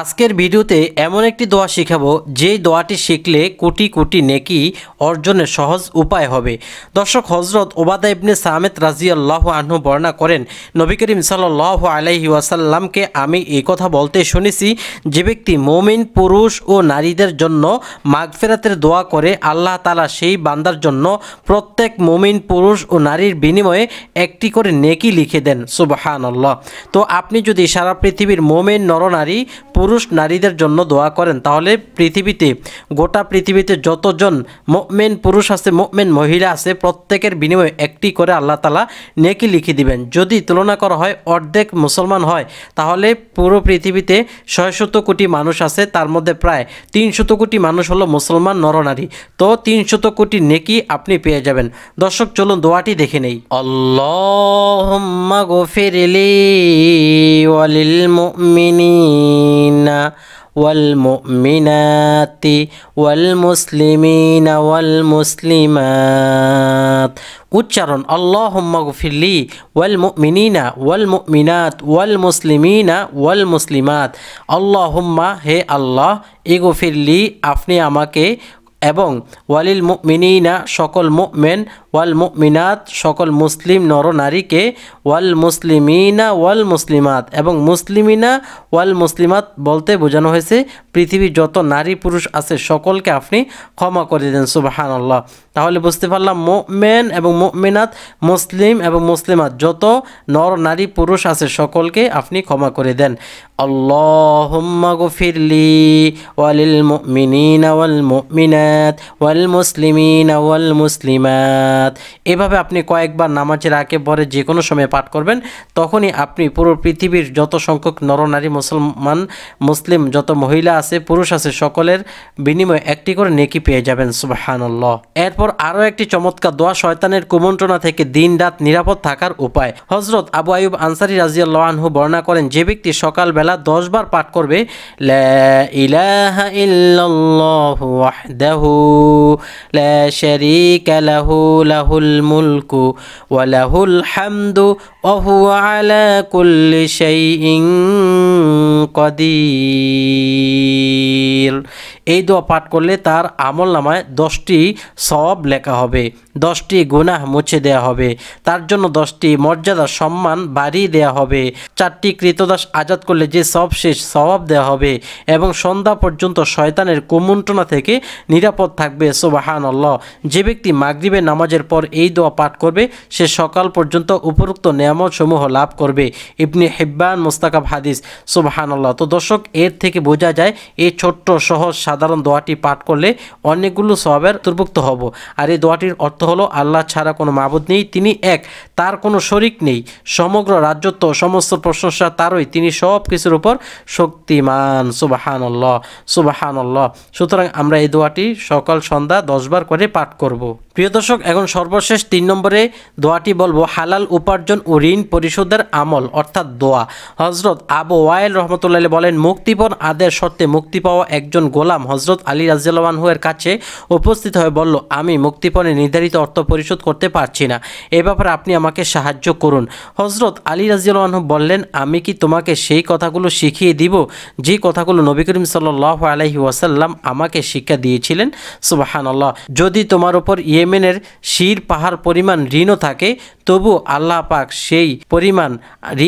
আজকের ভিডিওতে এমন একটি দোয়া শিখাবো যেই দোয়াটি শিখলে কোটি কোটি নেকি অর্জনের সহজ উপায় হবে দর্শক হজরত ওবাদা ইবনে সামেদ রাজিয়াল্লাহ আহ্ন বর্ণনা করেন নবী করিম সাল্লাহ আলাইহি ওয়াসাল্লামকে আমি এই কথা বলতে শুনেছি যে ব্যক্তি মমিন পুরুষ ও নারীদের জন্য মাগফেরাতের দোয়া করে আল্লাহ তালা সেই বান্দার জন্য প্রত্যেক মমিন পুরুষ ও নারীর বিনিময়ে একটি করে নেকি লিখে দেন সুবাহান তো আপনি যদি সারা পৃথিবীর মোমেন নরনারী পুরুষ নারীদের জন্য দোয়া করেন তাহলে পৃথিবীতে গোটা পৃথিবীতে যতজন মেন পুরুষ আছে মেন মহিলা আছে প্রত্যেকের বিনিময়ে একটি করে আল্লাহ তালা নেকি লিখে দিবেন যদি তুলনা করা হয় অর্ধেক মুসলমান হয় তাহলে পুরো পৃথিবীতে ছয়শত কোটি মানুষ আছে তার মধ্যে প্রায় তিনশত কোটি মানুষ হলো মুসলমান নরনারী তো তিনশত কোটি নেকি আপনি পেয়ে যাবেন দর্শক চলুন দোয়াটি দেখে নেই অল্লাহ গফিরলি ওয়ালিল মুমিনিন والمؤمنين والمؤمنات والمسلمين والمسلمات وچرن اللهم اغفر لي والمؤمنين والمؤمنات والمسلمين والمسلمات اللهم هي الله اغفر لي افني امك এবং ওয়ালিল মুমিনিনা সকল ওয়াল মুমিনাত সকল মুসলিম নরনারীকে ওয়াল মুসলিমিনা ওয়াল মুসলিমাত এবং মুসলিমিনা ওয়াল মুসলিমাত বলতে বোঝানো হয়েছে পৃথিবীর যত নারী পুরুষ আছে সকলকে আপনি ক্ষমা করে দেন সুবাহান আল্লাহ তাহলে বুঝতে পারলাম মোমেন এবং মোমেনাত মুসলিম এবং মুসলিমাত যত নর নারী পুরুষ আছে সকলকে আপনি ক্ষমা করে দেন আল্লাহুম্মা গফিরলি ওয়ালিল মুমিনিনা ওয়াল মুমিনাত ওয়াল মুসলিমিনা ওয়াল মুসলিমাত জান্নাত এভাবে আপনি কয়েকবার নামাজের আগে পরে যে কোনো সময় পাঠ করবেন তখনই আপনি পুরো পৃথিবীর যত সংখ্যক নরনারী মুসলমান মুসলিম যত মহিলা আছে পুরুষ আছে সকলের বিনিময়ে একটি করে নেকি পেয়ে যাবেন সুবাহানল্লাহ এরপর আরও একটি চমৎকার দোয়া শয়তানের কুমন্ত্রণা থেকে দিন রাত নিরাপদ থাকার উপায় হজরত আবু আয়ুব আনসারি রাজিয়াল্লাহ আনহু বর্ণনা করেন যে ব্যক্তি সকালবেলা দশবার পাঠ করবে ইলাহা له الملك وله الحمد وهو على كل شيء قدير এই দোয়া পাঠ করলে তার আমল নামায় দশটি সব লেখা হবে দশটি গুনাহ মুছে দেয়া হবে তার জন্য দশটি মর্যাদা সম্মান বাড়িয়ে দেয়া হবে চারটি কৃতদাস আজাদ করলে যে সব শেষ স্বভাব দেওয়া হবে এবং সন্ধ্যা পর্যন্ত শয়তানের কুমন্ত্রণা থেকে নিরাপদ থাকবে সোবাহান আল্লাহ যে ব্যক্তি মাগরীবের নামাজের পর এই দোয়া পাঠ করবে সে সকাল পর্যন্ত উপরোক্ত নিয়ামত সমূহ লাভ করবে ইবনি হেব্বান মোস্তাকাব হাদিস সোবাহান আল্লাহ তো দর্শক এর থেকে বোঝা যায় এই ছোট্ট সহজ সাধারণ দোয়াটি পাঠ করলে অনেকগুলো সবের অন্তর্ভুক্ত হব আর এই দোয়াটির অর্থ হলো আল্লাহ ছাড়া কোনো মাবুদ নেই তিনি এক তার কোনো শরিক নেই সমগ্র রাজ্যত্ব সমস্ত প্রশংসা তারই তিনি সব কিছুর উপর শক্তিমান সুবাহান আল্লাহ সুবাহান সুতরাং আমরা এই দোয়াটি সকাল সন্ধ্যা দশবার করে পাঠ করব প্রিয় দর্শক এখন সর্বশেষ তিন নম্বরে দোয়াটি বলবো হালাল উপার্জন ও ঋণ পরিশোধের আমল অর্থাৎ দোয়া হজরত আবু ওয়াইল রহমতুল্লাহ বলেন মুক্তিপণ আদের শর্তে মুক্তি পাওয়া একজন গোলাম হজরত আলী এর কাছে উপস্থিত হয়ে বলল আমি মুক্তিপণে নির্ধারিত অর্থ পরিশোধ করতে পারছি না এ ব্যাপারে আপনি আমাকে সাহায্য করুন হজরত আলী রাজিয়ালহু বললেন আমি কি তোমাকে সেই কথাগুলো শিখিয়ে দিব যে কথাগুলো নবী করিম সাল্লাহ আলহি ওয়াসাল্লাম আমাকে শিক্ষা দিয়েছিলেন সুবাহান যদি তোমার উপর ইয়ে ইয়েমেনের শির পাহাড় পরিমাণ ঋণও থাকে তবু আল্লাহ পাক সেই পরিমাণ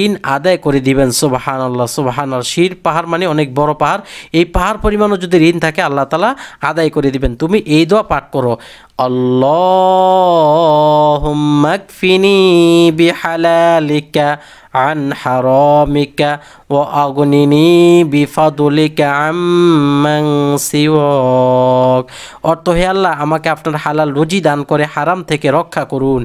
ঋণ আদায় করে দিবেন সোবাহান আল্লাহ সোবাহান শির পাহাড় মানে অনেক বড় পাহাড় এই পাহাড় পরিমাণও যদি ঋণ থাকে আল্লাহ তালা আদায় করে দিবেন তুমি এই দোয়া পাঠ করো اللهم عن حرامك واغنني بفضلك عمن سواك অর্থ হে আল্লাহ আমাকে আপনার হালাল রুজি দান করে হারাম থেকে রক্ষা করুন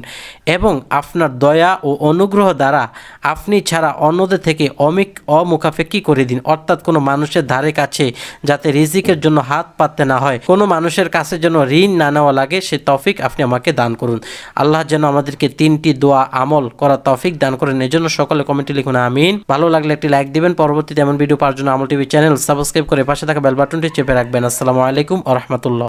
এবং আপনার দয়া ও অনুগ্রহ দ্বারা আপনি ছাড়া অন্যদের থেকে অমিক অমুখাফেকি করে দিন অর্থাৎ কোনো মানুষের ধারে কাছে যাতে রিজিকের জন্য হাত পাততে না হয় কোনো মানুষের কাছে যেন ঋণ না নেওয়া লাগে সে তফিক আপনি আমাকে দান করুন আল্লাহ যেন আমাদেরকে তিনটি দোয়া আমল করা তফিক দান করেন এজন্য সকলে কমেন্টে লিখুন আমিন ভালো লাগলে একটি লাইক দিবেন পরবর্তীতে এমন ভিডিও পাওয়ার জন্য আমল টিভি চ্যানেল সাবস্ক্রাইব করে পাশে থাকা বেলবাটনটি চেপে রাখবেন আসসালামু আলাইকুম আ রহমতুল্লাহ